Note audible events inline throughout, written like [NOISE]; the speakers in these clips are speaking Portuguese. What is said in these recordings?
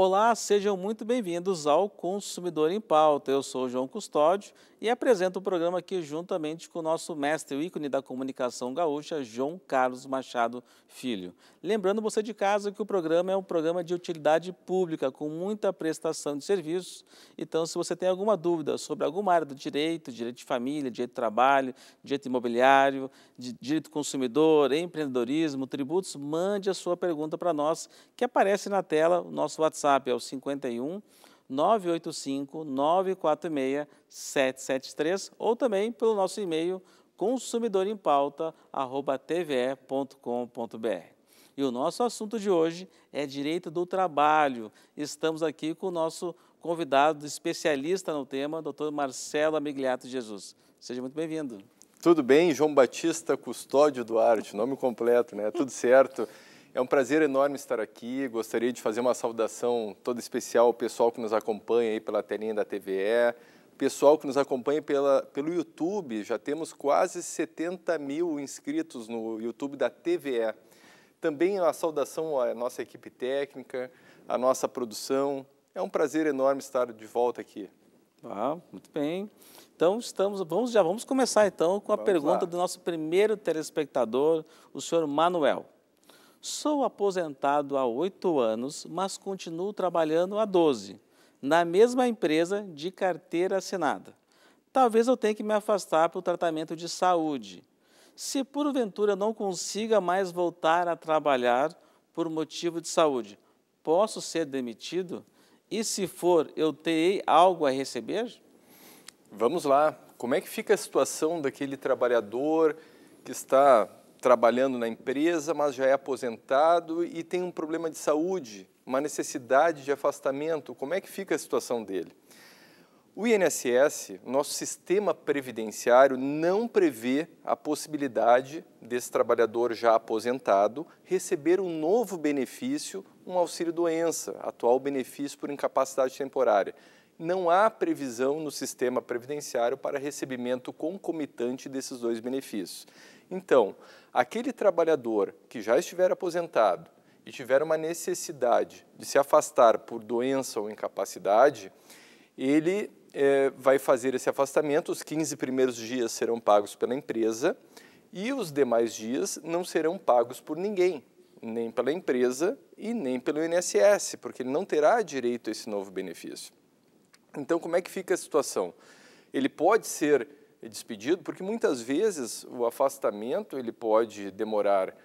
Olá, sejam muito bem-vindos ao Consumidor em Pauta. Eu sou João Custódio e apresenta o programa aqui juntamente com o nosso mestre, o ícone da comunicação gaúcha, João Carlos Machado Filho. Lembrando você de casa que o programa é um programa de utilidade pública, com muita prestação de serviços. Então, se você tem alguma dúvida sobre alguma área do direito, direito de família, direito de trabalho, direito imobiliário, direito consumidor, empreendedorismo, tributos, mande a sua pergunta para nós, que aparece na tela, o nosso WhatsApp é o 51 985-946-773 ou também pelo nosso e-mail consumidorempauta.tve.com.br. E o nosso assunto de hoje é direito do trabalho. Estamos aqui com o nosso convidado especialista no tema, doutor Marcelo Amigliato Jesus. Seja muito bem-vindo. Tudo bem, João Batista Custódio Duarte, nome completo, né? Tudo certo. É um prazer enorme estar aqui. Gostaria de fazer uma saudação toda especial ao pessoal que nos acompanha aí pela telinha da TVE, pessoal que nos acompanha pela, pelo YouTube. Já temos quase 70 mil inscritos no YouTube da TVE. Também a saudação à nossa equipe técnica, à nossa produção. É um prazer enorme estar de volta aqui. Ah, muito bem. Então estamos, vamos já vamos começar então com a vamos pergunta lá. do nosso primeiro telespectador, o senhor Manuel. Sou aposentado há oito anos, mas continuo trabalhando há 12, na mesma empresa de carteira assinada. Talvez eu tenha que me afastar para o tratamento de saúde. Se porventura não consiga mais voltar a trabalhar por motivo de saúde, posso ser demitido? E se for, eu terei algo a receber? Vamos lá. Como é que fica a situação daquele trabalhador que está trabalhando na empresa, mas já é aposentado e tem um problema de saúde, uma necessidade de afastamento, como é que fica a situação dele? O INSS, nosso sistema previdenciário, não prevê a possibilidade desse trabalhador já aposentado receber um novo benefício, um auxílio-doença, atual benefício por incapacidade temporária. Não há previsão no sistema previdenciário para recebimento concomitante desses dois benefícios. Então, aquele trabalhador que já estiver aposentado e tiver uma necessidade de se afastar por doença ou incapacidade, ele é, vai fazer esse afastamento. Os 15 primeiros dias serão pagos pela empresa e os demais dias não serão pagos por ninguém, nem pela empresa e nem pelo INSS, porque ele não terá direito a esse novo benefício. Então, como é que fica a situação? Ele pode ser despedido, porque muitas vezes o afastamento ele pode demorar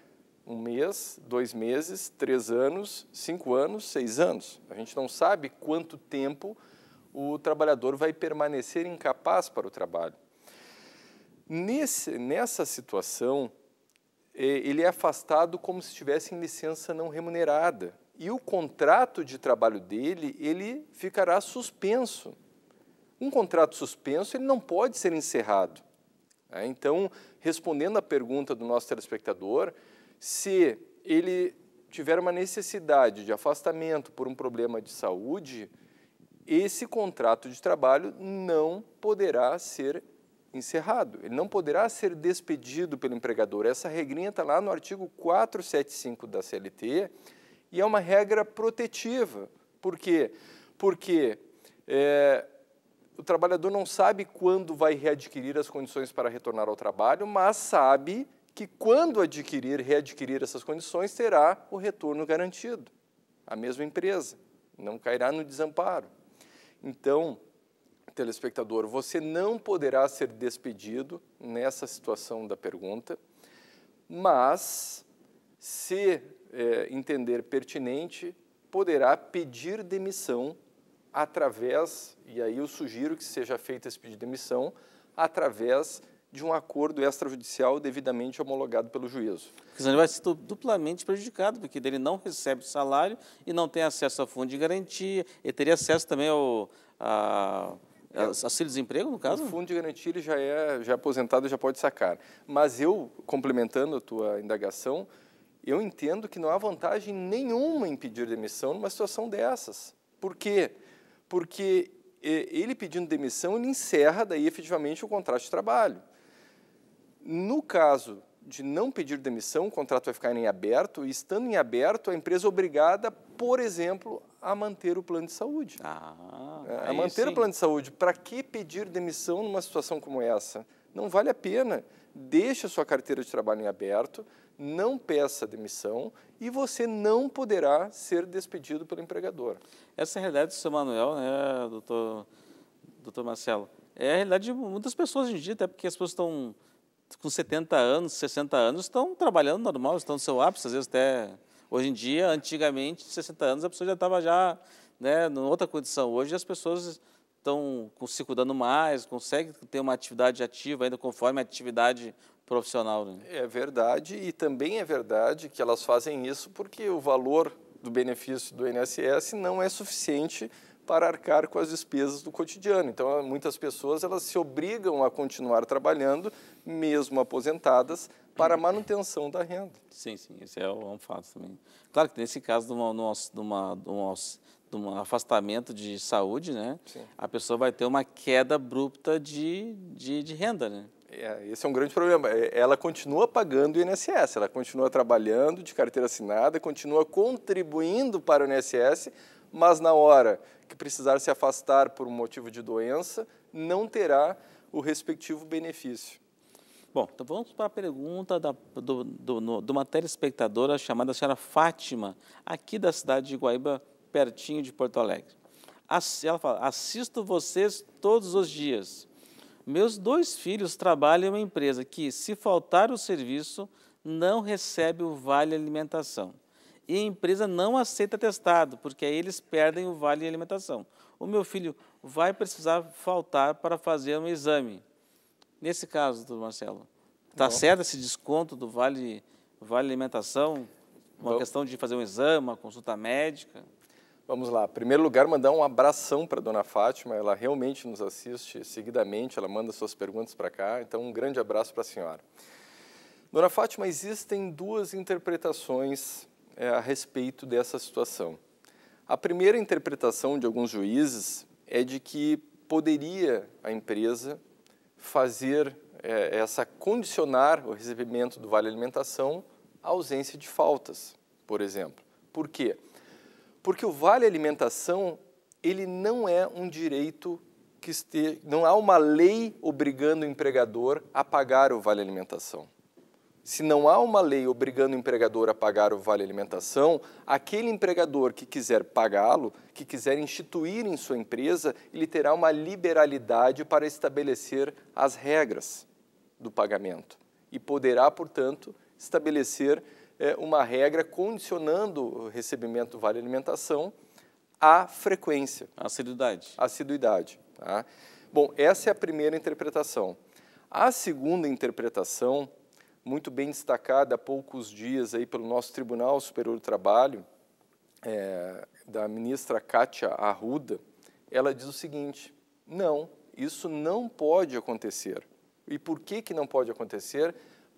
um mês, dois meses, três anos, cinco anos, seis anos. A gente não sabe quanto tempo o trabalhador vai permanecer incapaz para o trabalho. Nesse, nessa situação, é, ele é afastado como se estivesse em licença não remunerada e o contrato de trabalho dele ele ficará suspenso um contrato suspenso ele não pode ser encerrado. É, então, respondendo à pergunta do nosso telespectador, se ele tiver uma necessidade de afastamento por um problema de saúde, esse contrato de trabalho não poderá ser encerrado, ele não poderá ser despedido pelo empregador. Essa regrinha está lá no artigo 475 da CLT e é uma regra protetiva. Por quê? Porque é, o trabalhador não sabe quando vai readquirir as condições para retornar ao trabalho, mas sabe que quando adquirir, readquirir essas condições, terá o retorno garantido. A mesma empresa, não cairá no desamparo. Então, telespectador, você não poderá ser despedido nessa situação da pergunta, mas, se é, entender pertinente, poderá pedir demissão através, e aí eu sugiro que seja feito esse pedido de demissão, através de um acordo extrajudicial devidamente homologado pelo juízo. ele vai ser duplamente prejudicado, porque ele não recebe salário e não tem acesso a fundo de garantia, e teria acesso também ao a, a, é. auxílio-desemprego, no caso? O fundo de garantia ele já é, já é aposentado, já pode sacar. Mas eu, complementando a tua indagação, eu entendo que não há vantagem nenhuma em pedir demissão numa situação dessas. Por quê? porque eh, ele pedindo demissão, ele encerra daí efetivamente o contrato de trabalho. No caso de não pedir demissão, o contrato vai ficar em aberto, e estando em aberto, a empresa é obrigada, por exemplo, a manter o plano de saúde. Ah, é, a manter sim. o plano de saúde. Para que pedir demissão numa situação como essa? Não vale a pena. Deixa a sua carteira de trabalho em aberto, não peça demissão e você não poderá ser despedido pelo empregador. Essa é a realidade do seu Manuel, né, doutor, doutor Marcelo? É a realidade de muitas pessoas hoje em dia, até porque as pessoas estão com 70 anos, 60 anos, estão trabalhando normal, estão no seu ápice, às vezes até hoje em dia, antigamente, 60 anos, a pessoa já estava já né, em outra condição. Hoje as pessoas estão se cuidando mais, conseguem ter uma atividade ativa ainda conforme a atividade profissional. Né? É verdade, e também é verdade que elas fazem isso porque o valor do benefício do INSS não é suficiente para arcar com as despesas do cotidiano. Então, muitas pessoas elas se obrigam a continuar trabalhando, mesmo aposentadas, para a manutenção da renda. Sim, sim, esse é um fato também. Claro que nesse caso de, uma, de, uma, de, uma, de um afastamento de saúde, né, a pessoa vai ter uma queda abrupta de, de, de renda, né? É, esse é um grande problema. É, ela continua pagando o INSS, ela continua trabalhando de carteira assinada, continua contribuindo para o INSS, mas na hora que precisar se afastar por um motivo de doença, não terá o respectivo benefício. Bom, então vamos para a pergunta da, do, do, no, de uma telespectadora chamada senhora Fátima, aqui da cidade de Guaíba, pertinho de Porto Alegre. ela fala, assisto vocês todos os dias meus dois filhos trabalham em uma empresa que, se faltar o serviço, não recebe o vale alimentação. E a empresa não aceita testado, porque aí eles perdem o vale alimentação. O meu filho vai precisar faltar para fazer um exame. Nesse caso, doutor Marcelo, está certo esse desconto do vale, vale alimentação? Uma Bom. questão de fazer um exame, uma consulta médica? Vamos lá. Em primeiro lugar, mandar um abração para dona Fátima. Ela realmente nos assiste seguidamente, ela manda suas perguntas para cá. Então, um grande abraço para a senhora. Dona Fátima, existem duas interpretações é, a respeito dessa situação. A primeira interpretação de alguns juízes é de que poderia a empresa fazer é, essa condicionar o recebimento do vale alimentação à ausência de faltas, por exemplo. Por quê? Porque o vale alimentação, ele não é um direito que esteja, não há uma lei obrigando o empregador a pagar o vale alimentação. Se não há uma lei obrigando o empregador a pagar o vale alimentação, aquele empregador que quiser pagá-lo, que quiser instituir em sua empresa, ele terá uma liberalidade para estabelecer as regras do pagamento e poderá, portanto, estabelecer é, uma regra condicionando o recebimento do Vale Alimentação à frequência. Assiduidade. Assiduidade. Tá? Bom, essa é a primeira interpretação. A segunda interpretação, muito bem destacada há poucos dias aí pelo nosso Tribunal Superior do Trabalho, é, da ministra Kátia Arruda, ela diz o seguinte: não, isso não pode acontecer. E por que, que não pode acontecer?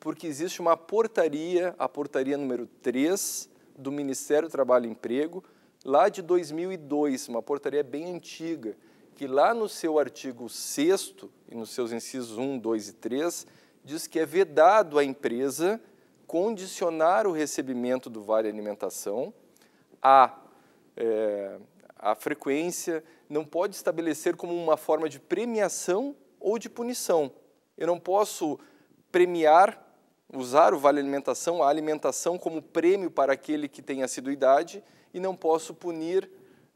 porque existe uma portaria, a portaria número 3 do Ministério do Trabalho e Emprego, lá de 2002, uma portaria bem antiga, que lá no seu artigo 6 e nos seus incisos 1, 2 e 3, diz que é vedado à empresa condicionar o recebimento do vale alimentação à é, a frequência, não pode estabelecer como uma forma de premiação ou de punição. Eu não posso premiar usar o vale alimentação, a alimentação como prêmio para aquele que tem assiduidade e não posso punir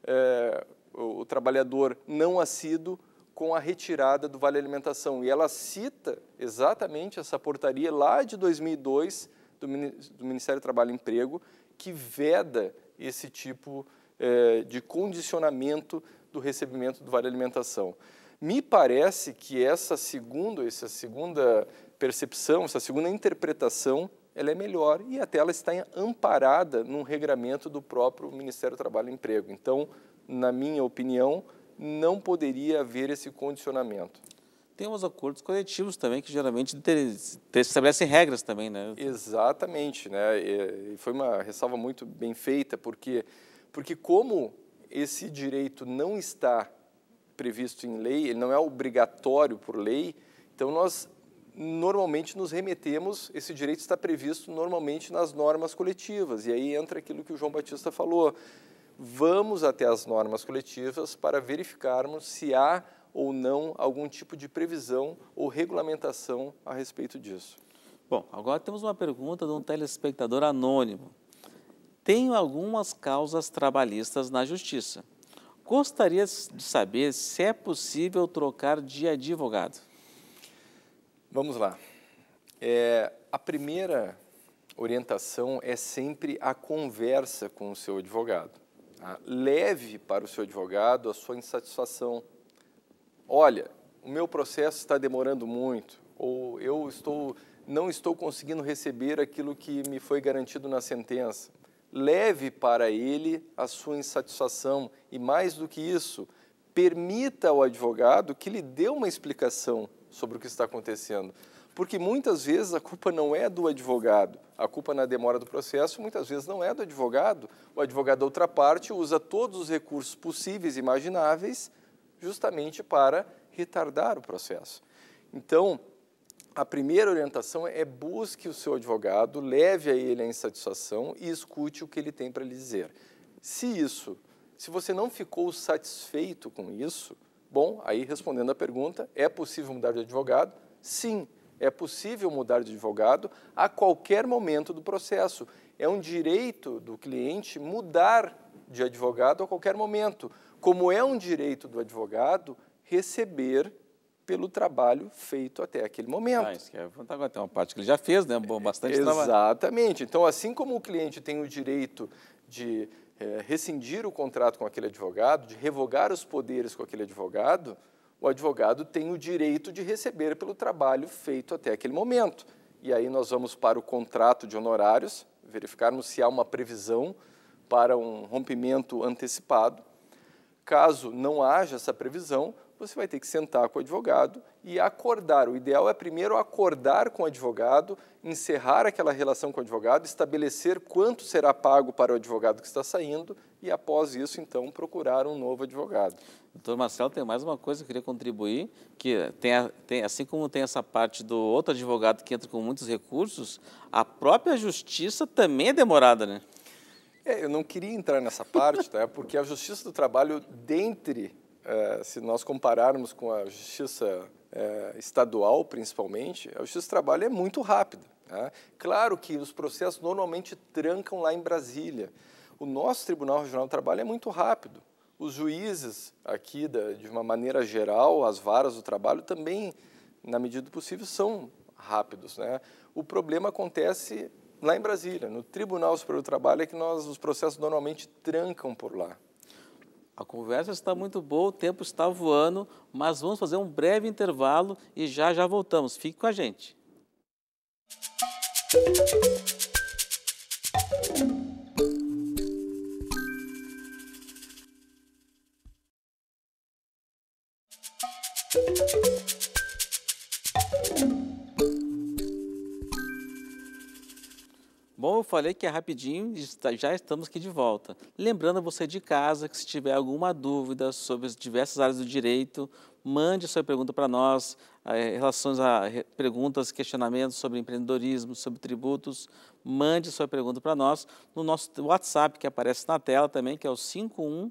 é, o trabalhador não assíduo com a retirada do vale alimentação. E ela cita exatamente essa portaria lá de 2002 do, do Ministério do Trabalho e Emprego que veda esse tipo é, de condicionamento do recebimento do vale alimentação. Me parece que essa segunda, essa segunda percepção, essa segunda interpretação, ela é melhor e até ela está amparada num regramento do próprio Ministério do Trabalho e Emprego. Então, na minha opinião, não poderia haver esse condicionamento. Tem os acordos coletivos também, que geralmente estabelecem regras também, né? Exatamente, né? E foi uma ressalva muito bem feita, porque, porque como esse direito não está previsto em lei, ele não é obrigatório por lei, então nós normalmente nos remetemos, esse direito está previsto normalmente nas normas coletivas, e aí entra aquilo que o João Batista falou. Vamos até as normas coletivas para verificarmos se há ou não algum tipo de previsão ou regulamentação a respeito disso. Bom, agora temos uma pergunta de um telespectador anônimo. Tenho algumas causas trabalhistas na justiça. Gostaria de saber se é possível trocar de advogado. Vamos lá. É, a primeira orientação é sempre a conversa com o seu advogado. Tá? Leve para o seu advogado a sua insatisfação. Olha, o meu processo está demorando muito, ou eu estou, não estou conseguindo receber aquilo que me foi garantido na sentença. Leve para ele a sua insatisfação e, mais do que isso, permita ao advogado que lhe dê uma explicação sobre o que está acontecendo. Porque muitas vezes a culpa não é do advogado, a culpa na demora do processo muitas vezes não é do advogado. O advogado da outra parte usa todos os recursos possíveis e imagináveis justamente para retardar o processo. Então, a primeira orientação é busque o seu advogado, leve a ele a insatisfação e escute o que ele tem para lhe dizer. Se isso, se você não ficou satisfeito com isso, Bom, aí respondendo à pergunta, é possível mudar de advogado? Sim, é possível mudar de advogado a qualquer momento do processo. É um direito do cliente mudar de advogado a qualquer momento, como é um direito do advogado receber pelo trabalho feito até aquele momento. Ah, isso que é uma parte que ele já fez, né? bastante Exatamente. trabalho. Exatamente. Então, assim como o cliente tem o direito de é, rescindir o contrato com aquele advogado, de revogar os poderes com aquele advogado, o advogado tem o direito de receber pelo trabalho feito até aquele momento. E aí nós vamos para o contrato de honorários, verificarmos se há uma previsão para um rompimento antecipado. Caso não haja essa previsão, você vai ter que sentar com o advogado e acordar. O ideal é primeiro acordar com o advogado, encerrar aquela relação com o advogado, estabelecer quanto será pago para o advogado que está saindo e, após isso, então, procurar um novo advogado. Doutor Marcelo, tem mais uma coisa que eu queria contribuir, que tem, tem, assim como tem essa parte do outro advogado que entra com muitos recursos, a própria justiça também é demorada, né? É, eu não queria entrar nessa parte, tá? É porque a Justiça do Trabalho, dentre é, se nós compararmos com a justiça é, estadual, principalmente, a justiça do trabalho é muito rápida. Né? Claro que os processos normalmente trancam lá em Brasília. O nosso Tribunal Regional do Trabalho é muito rápido. Os juízes aqui, da, de uma maneira geral, as varas do trabalho também, na medida do possível, são rápidos. Né? O problema acontece lá em Brasília, no Tribunal Superior do Trabalho, é que nós, os processos normalmente trancam por lá. A conversa está muito boa, o tempo está voando, mas vamos fazer um breve intervalo e já já voltamos. Fique com a gente. falei que é rapidinho, já estamos aqui de volta. Lembrando você de casa que se tiver alguma dúvida sobre as diversas áreas do direito, mande sua pergunta para nós, eh, em relação a perguntas, questionamentos sobre empreendedorismo, sobre tributos, mande sua pergunta para nós no nosso WhatsApp que aparece na tela também, que é o 51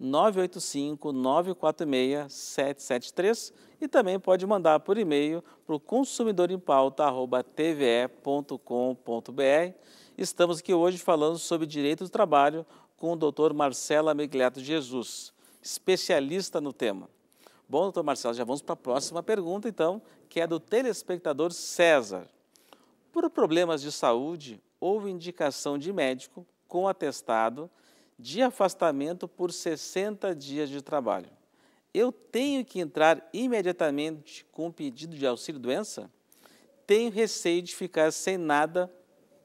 985-946-773 e também pode mandar por e-mail para o consumidorempauta.tve.com.br. Estamos aqui hoje falando sobre direito do trabalho com o doutor Marcelo Amigliato Jesus, especialista no tema. Bom, doutor Marcelo, já vamos para a próxima pergunta, então, que é do telespectador César. Por problemas de saúde, houve indicação de médico com atestado de afastamento por 60 dias de trabalho. Eu tenho que entrar imediatamente com pedido de auxílio-doença? Tenho receio de ficar sem nada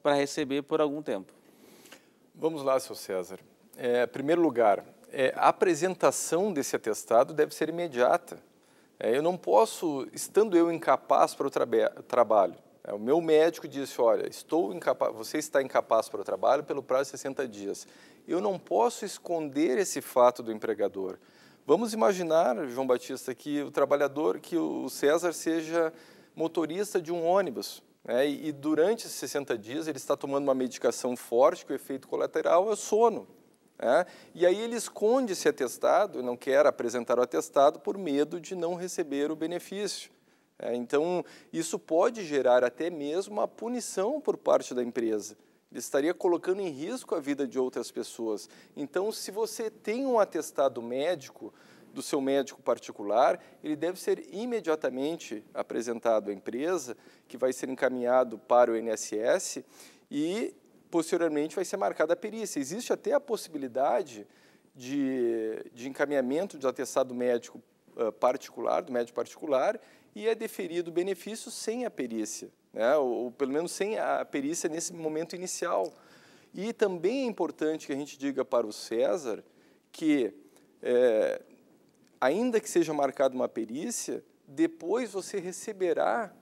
para receber por algum tempo. Vamos lá, seu César. É, primeiro lugar, é, a apresentação desse atestado deve ser imediata. É, eu não posso, estando eu incapaz para o tra trabalho, é, o meu médico disse, olha, estou incapaz, você está incapaz para o trabalho pelo prazo de 60 dias eu não posso esconder esse fato do empregador. Vamos imaginar, João Batista, que o trabalhador, que o César seja motorista de um ônibus. Né? E, durante esses 60 dias ele está tomando uma medicação forte, que o efeito colateral é o sono. Né? E aí ele esconde esse atestado, não quer apresentar o atestado por medo de não receber o benefício. Né? Então, isso pode gerar até mesmo uma punição por parte da empresa. Ele estaria colocando em risco a vida de outras pessoas. Então, se você tem um atestado médico do seu médico particular, ele deve ser imediatamente apresentado à empresa, que vai ser encaminhado para o INSS e posteriormente vai ser marcada a perícia. Existe até a possibilidade de, de encaminhamento de atestado médico ah, particular, do médico particular, e é deferido o benefício sem a perícia né? ou, ou pelo menos sem a perícia nesse momento inicial. E também é importante que a gente diga para o César que, é, ainda que seja marcada uma perícia, depois você receberá,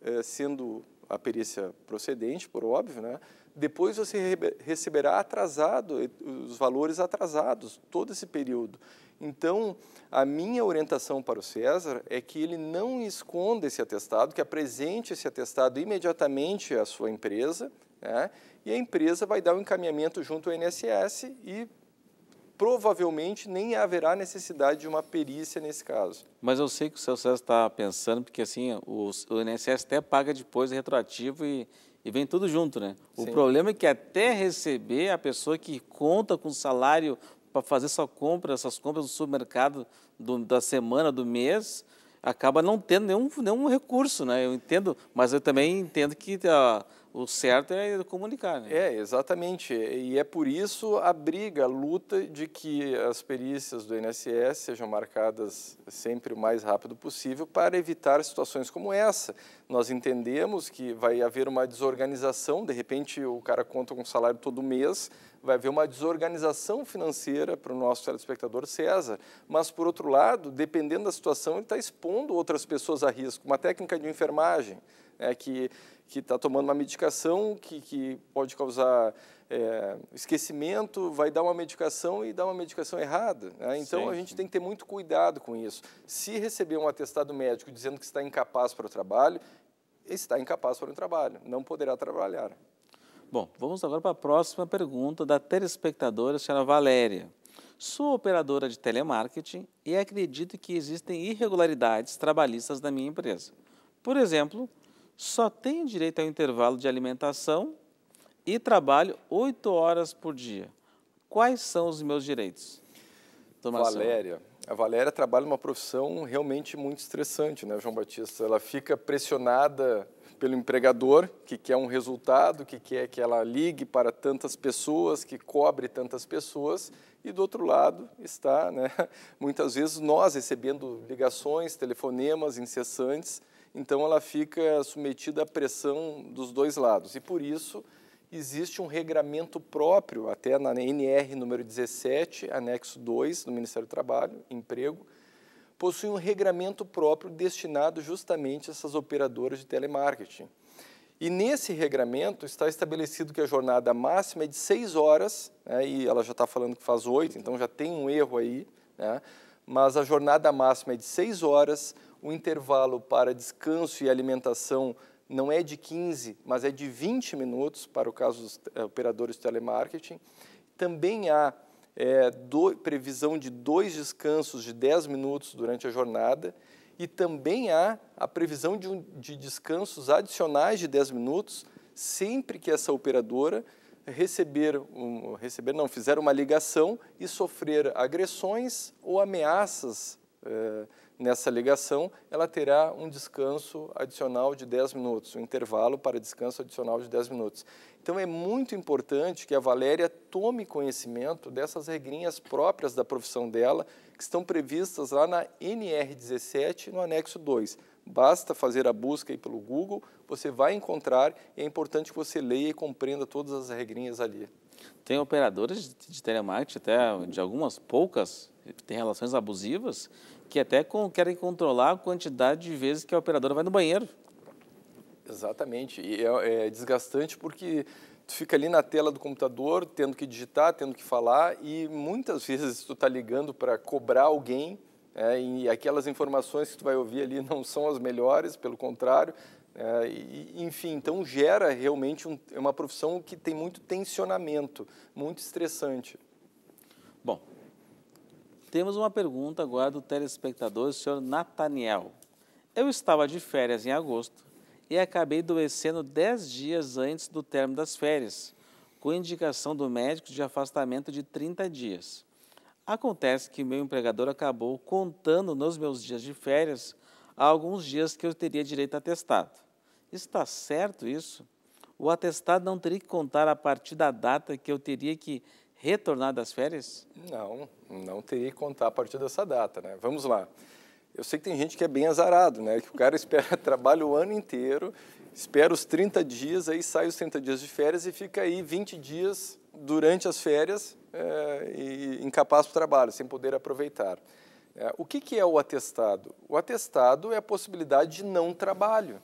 é, sendo a perícia procedente, por óbvio, né? depois você receberá atrasado, os valores atrasados, todo esse período. Então, a minha orientação para o César é que ele não esconda esse atestado, que apresente esse atestado imediatamente à sua empresa, né? e a empresa vai dar o um encaminhamento junto ao INSS e provavelmente nem haverá necessidade de uma perícia nesse caso. Mas eu sei que o seu César está pensando, porque assim, o, o INSS até paga depois retroativo e, e vem tudo junto, né? Sim. O problema é que até receber a pessoa que conta com salário para fazer sua compra, essas compras no supermercado do, da semana, do mês, acaba não tendo nenhum, nenhum recurso, né? Eu entendo, mas eu também entendo que a, ah, o certo é comunicar. Né? É, exatamente. E é por isso a briga, a luta de que as perícias do INSS sejam marcadas sempre o mais rápido possível para evitar situações como essa. Nós entendemos que vai haver uma desorganização, de repente o cara conta com um salário todo mês, vai haver uma desorganização financeira para o nosso telespectador César, mas, por outro lado, dependendo da situação, ele está expondo outras pessoas a risco. Uma técnica de enfermagem é, que que está tomando uma medicação que, que pode causar é, esquecimento, vai dar uma medicação e dá uma medicação errada. Né? Então, sim, a gente sim. tem que ter muito cuidado com isso. Se receber um atestado médico dizendo que está incapaz para o trabalho, está incapaz para o trabalho, não poderá trabalhar. Bom, vamos agora para a próxima pergunta da telespectadora, a senhora Valéria. Sou operadora de telemarketing e acredito que existem irregularidades trabalhistas na minha empresa. Por exemplo, só tenho direito ao intervalo de alimentação e trabalho oito horas por dia. Quais são os meus direitos? Tomação. Valéria, a Valéria trabalha uma profissão realmente muito estressante, né, João Batista? Ela fica pressionada pelo empregador, que quer um resultado, que quer que ela ligue para tantas pessoas, que cobre tantas pessoas, e do outro lado está, né, [LAUGHS] muitas vezes, nós recebendo ligações, telefonemas incessantes, então ela fica submetida à pressão dos dois lados. E por isso existe um regramento próprio, até na NR número 17, anexo 2 do Ministério do Trabalho, emprego, possui um regramento próprio destinado justamente a essas operadoras de telemarketing. E nesse regramento está estabelecido que a jornada máxima é de seis horas, né, e ela já está falando que faz oito, então já tem um erro aí, né, mas a jornada máxima é de seis horas, o intervalo para descanso e alimentação não é de 15, mas é de 20 minutos, para o caso dos eh, operadores de telemarketing. Também há é, do, previsão de dois descansos de 10 minutos durante a jornada e também há a previsão de, um, de descansos adicionais de 10 minutos sempre que essa operadora receber, um, receber não, fizer uma ligação e sofrer agressões ou ameaças é, nessa ligação, ela terá um descanso adicional de 10 minutos, um intervalo para descanso adicional de 10 minutos. Então é muito importante que a Valéria tome conhecimento dessas regrinhas próprias da profissão dela, que estão previstas lá na NR17, no anexo 2. Basta fazer a busca aí pelo Google, você vai encontrar e é importante que você leia e compreenda todas as regrinhas ali. Tem operadoras de telemarketing, até de algumas poucas tem relações abusivas que até com, querem controlar a quantidade de vezes que a operadora vai no banheiro. Exatamente. E é, é desgastante porque tu fica ali na tela do computador, tendo que digitar, tendo que falar, e muitas vezes tu está ligando para cobrar alguém, é, e aquelas informações que tu vai ouvir ali não são as melhores, pelo contrário. É, e, enfim, então gera realmente um, é uma profissão que tem muito tensionamento, muito estressante. Bom, temos uma pergunta agora do telespectador, o senhor Nathaniel. Eu estava de férias em agosto e acabei adoecendo 10 dias antes do término das férias, com indicação do médico de afastamento de 30 dias. Acontece que meu empregador acabou contando nos meus dias de férias alguns dias que eu teria direito a atestado. Está certo isso? O atestado não teria que contar a partir da data que eu teria que retornar das férias? Não, não teria que contar a partir dessa data, né? Vamos lá. Eu sei que tem gente que é bem azarado, né? Que o cara [LAUGHS] espera, trabalha o ano inteiro, espera os 30 dias, aí sai os 30 dias de férias e fica aí 20 dias durante as férias é, e incapaz do trabalho, sem poder aproveitar. É, o que, que é o atestado? O atestado é a possibilidade de não trabalho.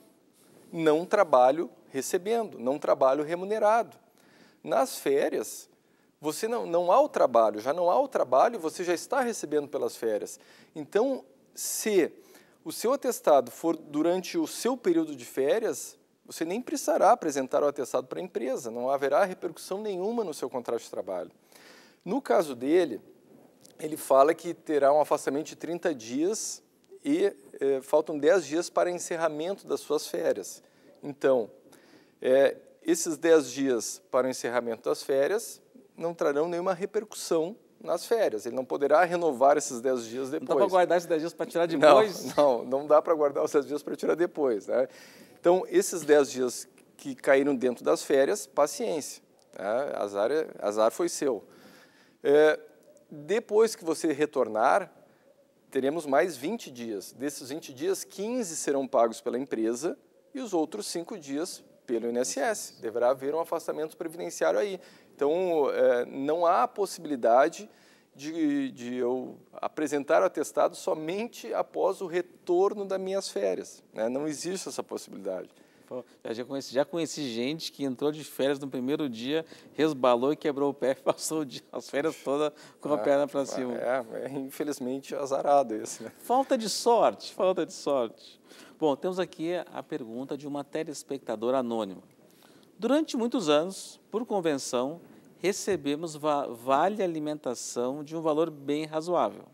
Não trabalho recebendo, não trabalho remunerado. Nas férias, você não, não há o trabalho, já não há o trabalho, você já está recebendo pelas férias. Então, se o seu atestado for durante o seu período de férias, você nem precisará apresentar o atestado para a empresa, não haverá repercussão nenhuma no seu contrato de trabalho. No caso dele, ele fala que terá um afastamento de 30 dias e eh, faltam 10 dias para encerramento das suas férias. Então, eh, esses 10 dias para o encerramento das férias, não trarão nenhuma repercussão nas férias. Ele não poderá renovar esses 10 dias depois. Não dá para guardar esses 10 dias para tirar [LAUGHS] depois? Não, não, não dá para guardar os 10 dias para tirar depois. Né? Então, esses 10 dias que caíram dentro das férias, paciência. Né? Azar, é, azar foi seu. É, depois que você retornar, teremos mais 20 dias. Desses 20 dias, 15 serão pagos pela empresa e os outros 5 dias pelo INSS. Deverá haver um afastamento previdenciário aí. Então, é, não há possibilidade de, de, eu apresentar o atestado somente após o retorno das minhas férias. Né? Não existe essa possibilidade. já conheci, já conheci gente que entrou de férias no primeiro dia, resbalou e quebrou o pé, [LAUGHS] passou dia, as férias todas com a ah, perna para cima. É, é, infelizmente, azarado esse. Né? Falta de sorte, falta de sorte. Bom, temos aqui a pergunta de uma telespectadora anônima. Durante muitos anos, por convenção, recebemos vale alimentação de um valor bem razoável.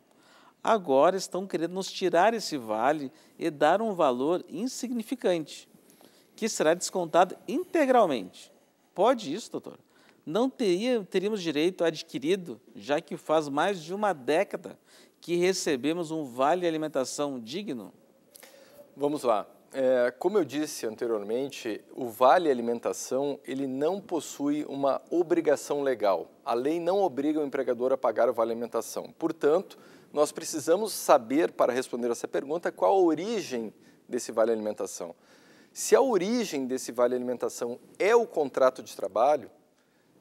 Agora estão querendo nos tirar esse vale e dar um valor insignificante, que será descontado integralmente. Pode isso, doutor? Não teria, teríamos direito adquirido, já que faz mais de uma década que recebemos um vale alimentação digno? Vamos lá. É, como eu disse anteriormente, o Vale Alimentação ele não possui uma obrigação legal. A lei não obriga o empregador a pagar o Vale Alimentação. Portanto, nós precisamos saber, para responder essa pergunta, qual a origem desse Vale Alimentação. Se a origem desse Vale Alimentação é o contrato de trabalho,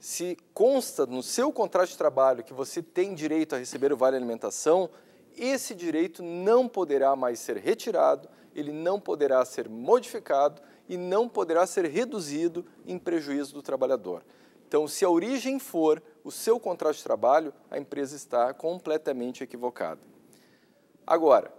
se consta no seu contrato de trabalho que você tem direito a receber o Vale Alimentação, esse direito não poderá mais ser retirado ele não poderá ser modificado e não poderá ser reduzido em prejuízo do trabalhador. Então, se a origem for o seu contrato de trabalho, a empresa está completamente equivocada. Agora,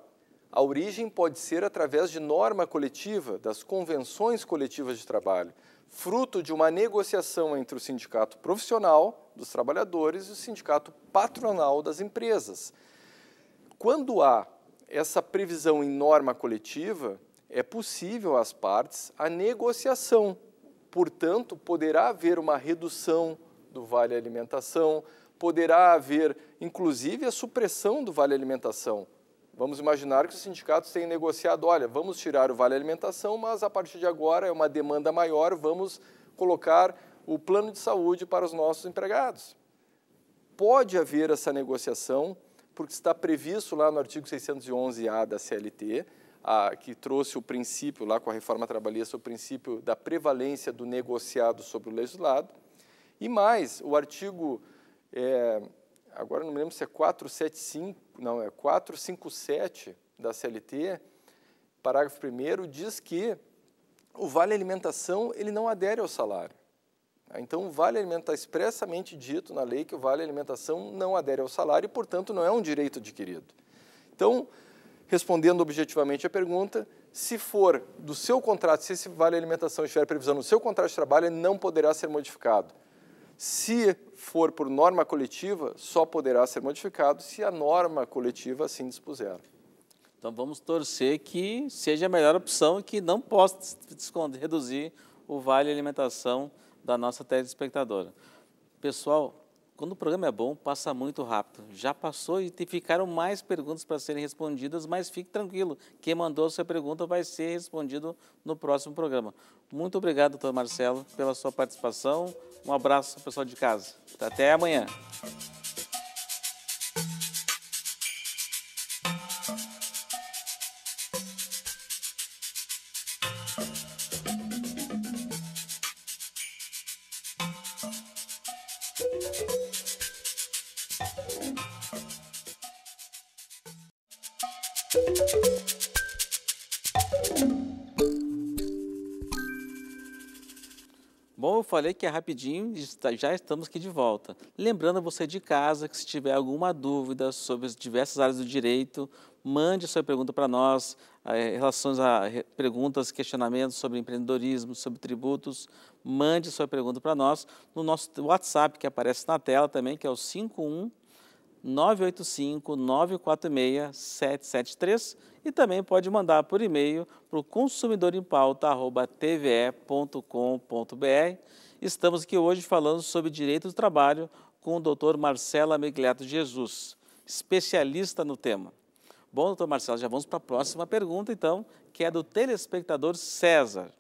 a origem pode ser através de norma coletiva, das convenções coletivas de trabalho, fruto de uma negociação entre o sindicato profissional dos trabalhadores e o sindicato patronal das empresas. Quando há essa previsão em norma coletiva é possível às partes a negociação. Portanto, poderá haver uma redução do vale alimentação, poderá haver, inclusive, a supressão do vale alimentação. Vamos imaginar que os sindicatos tenham negociado, olha, vamos tirar o vale alimentação, mas a partir de agora é uma demanda maior, vamos colocar o plano de saúde para os nossos empregados. Pode haver essa negociação porque está previsto lá no artigo 611-A da CLT, a, que trouxe o princípio, lá com a reforma trabalhista, o princípio da prevalência do negociado sobre o legislado, e mais, o artigo, é, agora não me lembro se é 475, não, é 457 da CLT, parágrafo 1 diz que o vale alimentação ele não adere ao salário. Então, o vale alimentação está expressamente dito na lei que o vale alimentação não adere ao salário e, portanto, não é um direito adquirido. Então, respondendo objetivamente à pergunta, se for do seu contrato, se esse vale alimentação estiver previsão no seu contrato de trabalho, ele não poderá ser modificado. Se for por norma coletiva, só poderá ser modificado se a norma coletiva assim dispuser. Então vamos torcer que seja a melhor opção e que não possa reduzir o vale alimentação da nossa telespectadora. Pessoal, quando o programa é bom, passa muito rápido. Já passou e ficaram mais perguntas para serem respondidas, mas fique tranquilo, quem mandou a sua pergunta vai ser respondido no próximo programa. Muito obrigado, doutor Marcelo, pela sua participação. Um abraço pessoal de casa. Até amanhã. que é rapidinho, já estamos aqui de volta. Lembrando a você de casa que se tiver alguma dúvida sobre as diversas áreas do direito, mande sua pergunta para nós, eh, em relação a perguntas, questionamentos sobre empreendedorismo, sobre tributos, mande sua pergunta para nós no nosso WhatsApp que aparece na tela também, que é o 51 985 946 773 e também pode mandar por e-mail para o consumidorempauta.tve.com.br Estamos aqui hoje falando sobre direito do trabalho com o doutor Marcelo Amigliato Jesus, especialista no tema. Bom, doutor Marcelo, já vamos para a próxima pergunta, então, que é do telespectador César.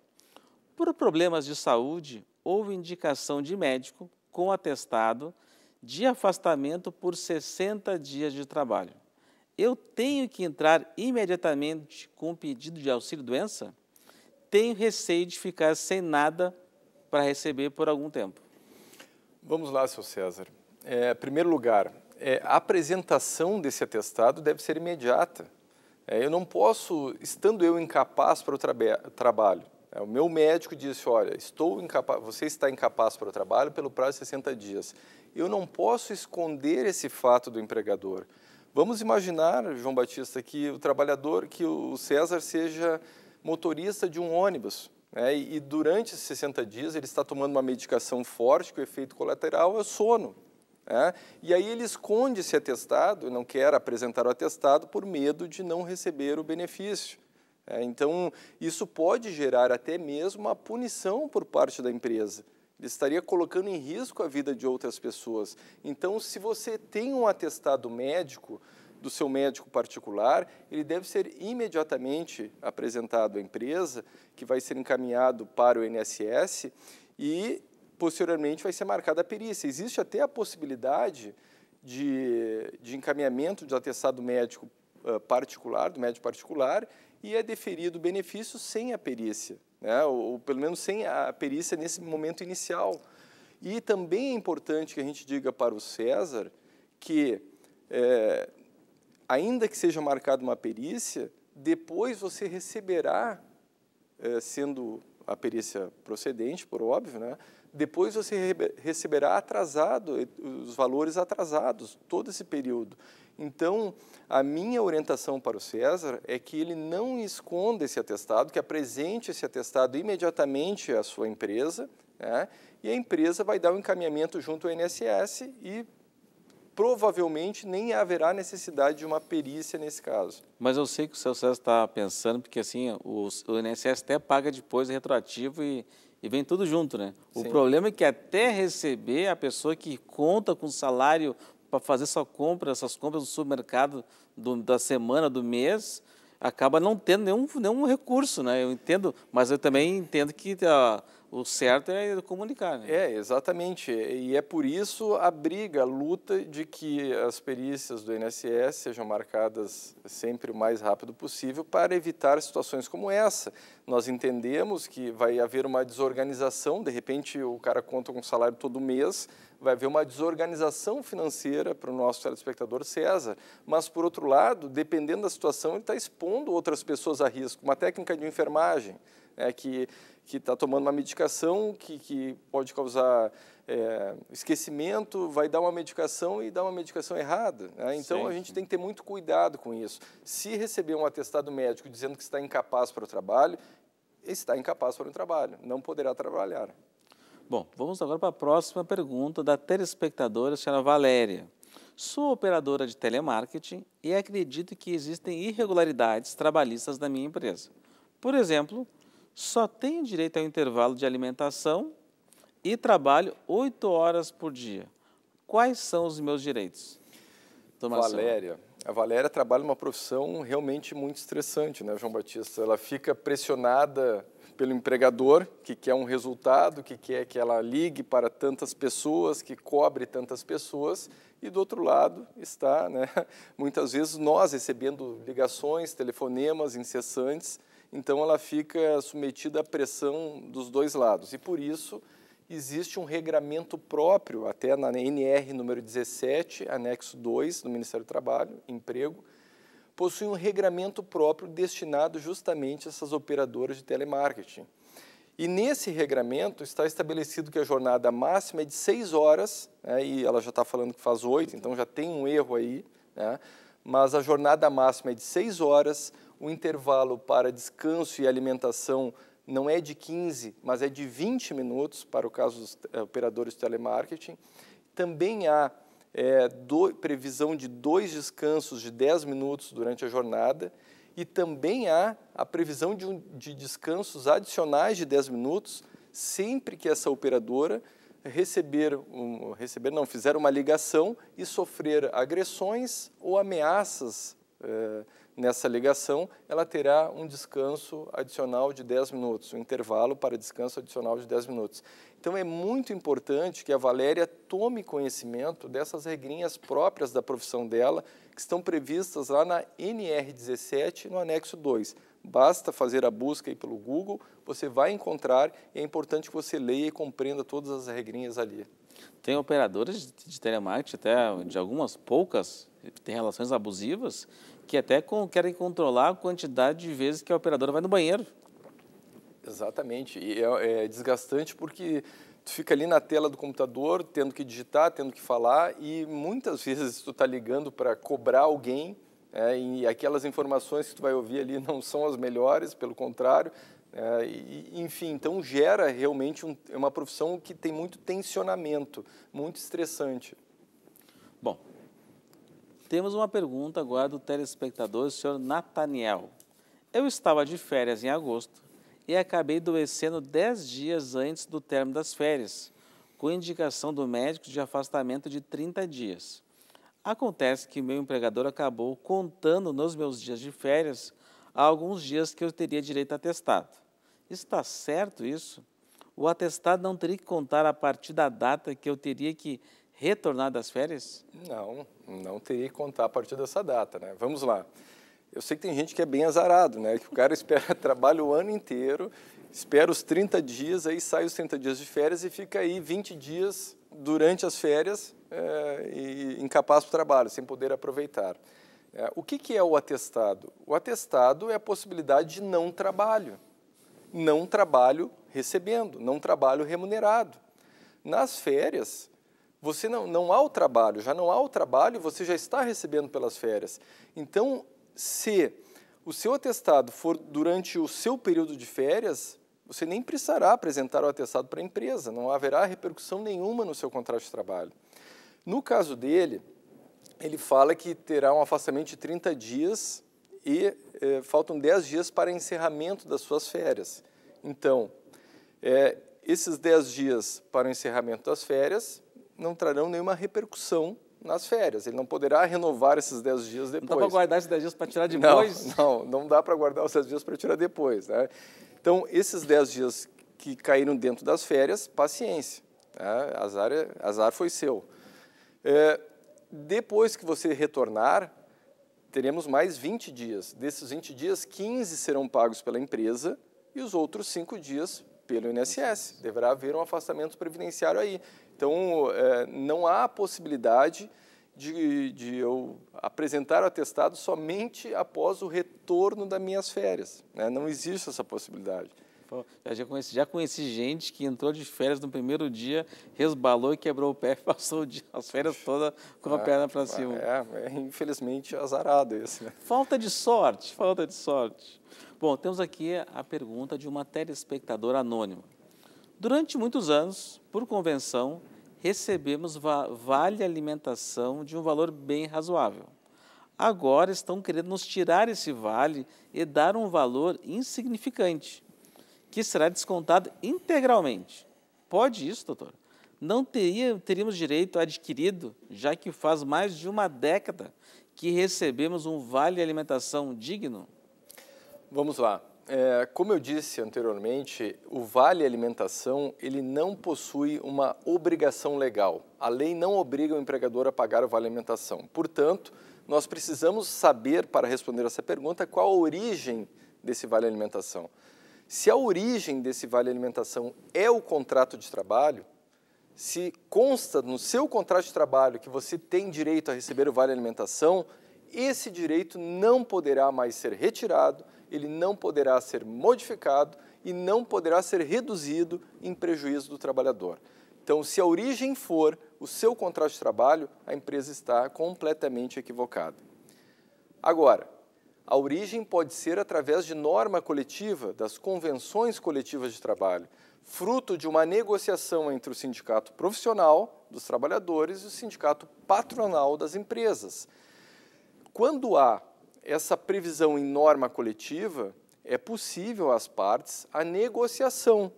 Por problemas de saúde, houve indicação de médico com atestado de afastamento por 60 dias de trabalho. Eu tenho que entrar imediatamente com o pedido de auxílio-doença? Tenho receio de ficar sem nada para receber por algum tempo. Vamos lá, seu César. É, primeiro lugar, é, a apresentação desse atestado deve ser imediata. É, eu não posso, estando eu incapaz para o trabalho, é, o meu médico disse, olha, estou incapaz, você está incapaz para o trabalho pelo prazo de 60 dias. Eu não posso esconder esse fato do empregador. Vamos imaginar, João Batista, que o trabalhador, que o César seja motorista de um ônibus. Né? E, durante esses 60 dias ele está tomando uma medicação forte, que o efeito colateral é o sono. Né? E aí ele esconde esse atestado, não quer apresentar o atestado por medo de não receber o benefício. É, então, isso pode gerar até mesmo uma punição por parte da empresa. Ele estaria colocando em risco a vida de outras pessoas. Então, se você tem um atestado médico, do seu médico particular, ele deve ser imediatamente apresentado à empresa, que vai ser encaminhado para o INSS e posteriormente vai ser marcada a perícia. Existe até a possibilidade de, de encaminhamento de atestado médico uh, particular, do médico particular, e é deferido o benefício sem a perícia, né? ou, ou pelo menos sem a perícia nesse momento inicial. E também é importante que a gente diga para o César que é, ainda que seja marcada uma perícia, depois você receberá, eh, sendo a perícia procedente, por óbvio, né? depois você receberá atrasado, eh, os valores atrasados, todo esse período. Então, a minha orientação para o César é que ele não esconda esse atestado, que apresente esse atestado imediatamente à sua empresa, né? e a empresa vai dar o um encaminhamento junto ao INSS e provavelmente nem haverá necessidade de uma perícia nesse caso. Mas eu sei que o seu César está pensando, porque assim, o, o INSS até paga depois retroativo e, e vem tudo junto, né? O problema é que até receber a pessoa que conta com salário para fazer sua compra, essas compras no supermercado do, da semana, do mês, acaba não tendo nenhum, nenhum recurso, né? Eu entendo, mas eu também entendo que a, o certo é comunicar. Né? É, exatamente. E é por isso a briga, a luta de que as perícias do INSS sejam marcadas sempre o mais rápido possível para evitar situações como essa. Nós entendemos que vai haver uma desorganização, de repente o cara conta com salário todo mês, vai haver uma desorganização financeira para o nosso telespectador César, mas por outro lado, dependendo da situação, ele está expondo outras pessoas a risco. Uma técnica de enfermagem é que que está tomando uma medicação que, que pode causar é, esquecimento, vai dar uma medicação e dá uma medicação errada. Né? Então sim, a gente sim. tem que ter muito cuidado com isso. Se receber um atestado médico dizendo que está incapaz para o trabalho, está incapaz para o trabalho, não poderá trabalhar. Bom, vamos agora para a próxima pergunta da telespectadora, a senhora Valéria. Sou operadora de telemarketing e acredito que existem irregularidades trabalhistas na minha empresa. Por exemplo, só tem direito ao intervalo de alimentação e trabalho oito horas por dia. Quais são os meus direitos? Valéria, a Valéria trabalha uma profissão realmente muito estressante, né, João Batista? Ela fica pressionada pelo empregador, que quer um resultado, que quer que ela ligue para tantas pessoas, que cobre tantas pessoas, e do outro lado está, né, [LAUGHS] muitas vezes, nós recebendo ligações, telefonemas incessantes, então ela fica submetida à pressão dos dois lados. E por isso existe um regramento próprio, até na NR número 17, anexo 2 do Ministério do Trabalho, Emprego, possui um regramento próprio destinado justamente a essas operadoras de telemarketing. E nesse regramento está estabelecido que a jornada máxima é de seis horas, né, e ela já está falando que faz oito, então já tem um erro aí, né, mas a jornada máxima é de seis horas, o intervalo para descanso e alimentação não é de 15, mas é de 20 minutos, para o caso dos eh, operadores de telemarketing. Também há é, do, previsão de dois descansos de 10 minutos durante a jornada e também há a previsão de, um, de descansos adicionais de 10 minutos sempre que essa operadora receber, um, receber não, fizer uma ligação e sofrer agressões ou ameaças eh, nessa ligação, ela terá um descanso adicional de 10 minutos, um intervalo para descanso adicional de 10 minutos. Então é muito importante que a Valéria tome conhecimento dessas regrinhas próprias da profissão dela, que estão previstas lá na NR17, no anexo 2. Basta fazer a busca aí pelo Google, você vai encontrar e é importante que você leia e compreenda todas as regrinhas ali. Tem operadoras de telemarketing, até de algumas poucas, que têm relações abusivas que até com, querem controlar a quantidade de vezes que a operadora vai no banheiro. Exatamente. E é, é desgastante porque tu fica ali na tela do computador, tendo que digitar, tendo que falar, e muitas [LAUGHS] vezes tu está ligando para cobrar alguém, é, e aquelas informações que tu vai ouvir ali não são as melhores, pelo contrário. É, e, enfim, então gera realmente um, é uma profissão que tem muito tensionamento, muito estressante. Temos uma pergunta agora do telespectador, o senhor Nathaniel. Eu estava de férias em agosto e acabei adoecendo 10 dias antes do término das férias, com indicação do médico de afastamento de 30 dias. Acontece que meu empregador acabou contando nos meus dias de férias alguns dias que eu teria direito a atestado. Está certo isso? O atestado não teria que contar a partir da data que eu teria que retornar das férias? Não, não teria que contar a partir dessa data, né? Vamos lá. Eu sei que tem gente que é bem azarado, né? Que o cara [LAUGHS] espera trabalha o ano inteiro, espera os 30 dias, aí sai os 30 dias de férias e fica aí 20 dias durante as férias é, e incapaz do trabalho, sem poder aproveitar. É, o que, que é o atestado? O atestado é a possibilidade de não trabalho, não trabalho recebendo, não trabalho remunerado. Nas férias, você não, não há o trabalho, já não há o trabalho, você já está recebendo pelas férias. Então, se o seu atestado for durante o seu período de férias, você nem precisará apresentar o atestado para a empresa, não haverá repercussão nenhuma no seu contrato de trabalho. No caso dele, ele fala que terá um afastamento de 30 dias e eh, faltam 10 dias para encerramento das suas férias. Então, eh, esses 10 dias para o encerramento das férias, não trarão nenhuma repercussão nas férias. Ele não poderá renovar esses 10 dias depois. Não dá para guardar esses 10 dias para tirar depois? Não, [LAUGHS] não, não dá para guardar os 10 dias para tirar depois. Né? Então, esses 10 dias que caíram dentro das férias, paciência. Né? Azar, é, azar foi seu. É, depois que você retornar, teremos mais 20 dias. Desses 20 dias, 15 serão pagos pela empresa e os outros 5 dias pelo INSS. Deverá haver um afastamento previdenciário aí. Então, é, não há possibilidade de, de, eu apresentar o atestado somente após o retorno das minhas férias. Né? Não existe essa possibilidade. Já conheci, já conheci gente que entrou de férias no primeiro dia, resbalou e quebrou o pé e [LAUGHS] passou dia, as férias todas com a ah, perna para cima. É, é, infelizmente, azarado esse. Né? Falta de sorte, falta de sorte. Bom, temos aqui a pergunta de uma telespectadora anônima. Durante muitos anos, por convenção, recebemos vale alimentação de um valor bem razoável. Agora estão querendo nos tirar esse vale e dar um valor insignificante, que será descontado integralmente. Pode isso, doutor? Não teria, teríamos direito adquirido, já que faz mais de uma década que recebemos um vale alimentação digno? Vamos lá é, como eu disse anteriormente, o Vale Alimentação ele não possui uma obrigação legal. A lei não obriga o empregador a pagar o Vale Alimentação. Portanto, nós precisamos saber, para responder essa pergunta, qual a origem desse Vale Alimentação. Se a origem desse Vale Alimentação é o contrato de trabalho, se consta no seu contrato de trabalho que você tem direito a receber o Vale Alimentação, esse direito não poderá mais ser retirado ele não poderá ser modificado e não poderá ser reduzido em prejuízo do trabalhador. Então, se a origem for o seu contrato de trabalho, a empresa está completamente equivocada. Agora, a origem pode ser através de norma coletiva, das convenções coletivas de trabalho, fruto de uma negociação entre o sindicato profissional dos trabalhadores e o sindicato patronal das empresas. Quando há essa previsão em norma coletiva é possível às partes a negociação.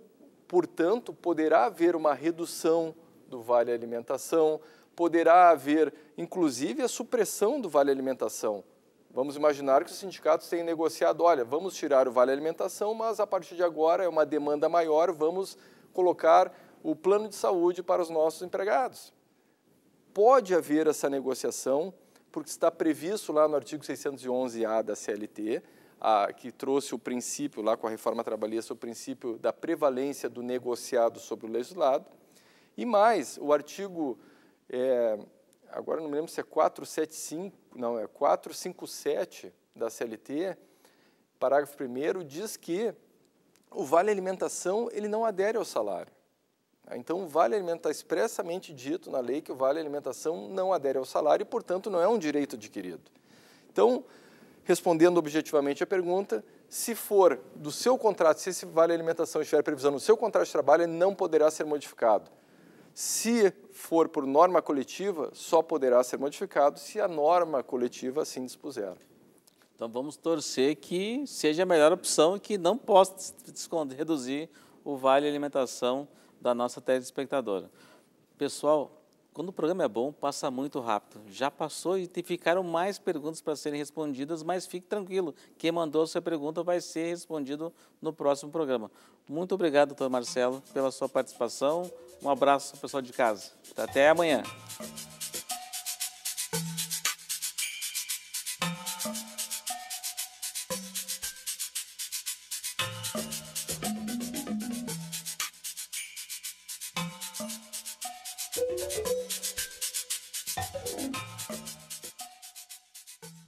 Portanto, poderá haver uma redução do vale alimentação, poderá haver, inclusive, a supressão do vale alimentação. Vamos imaginar que os sindicatos tenham negociado, olha, vamos tirar o vale alimentação, mas a partir de agora é uma demanda maior, vamos colocar o plano de saúde para os nossos empregados. Pode haver essa negociação, porque está previsto lá no artigo 611-A da CLT, a, que trouxe o princípio, lá com a reforma trabalhista, o princípio da prevalência do negociado sobre o legislado. E mais, o artigo, é, agora não me lembro se é 475, não, é 457 da CLT, parágrafo 1 diz que o vale alimentação ele não adere ao salário. Então, o vale alimentar expressamente dito na lei que o vale alimentação não adere ao salário e, portanto, não é um direito adquirido. Então, respondendo objetivamente a pergunta, se for do seu contrato, se esse vale alimentação estiver previsão no seu contrato de trabalho, ele não poderá ser modificado. Se for por norma coletiva, só poderá ser modificado se a norma coletiva assim dispuser. Então vamos torcer que seja a melhor opção e que não possa reduzir o vale alimentação da nossa telespectadora. Pessoal, quando o programa é bom, passa muito rápido. Já passou e ficaram mais perguntas para serem respondidas, mas fique tranquilo, quem mandou sua pergunta vai ser respondido no próximo programa. Muito obrigado, doutor Marcelo, pela sua participação. Um abraço pessoal de casa. Até amanhã.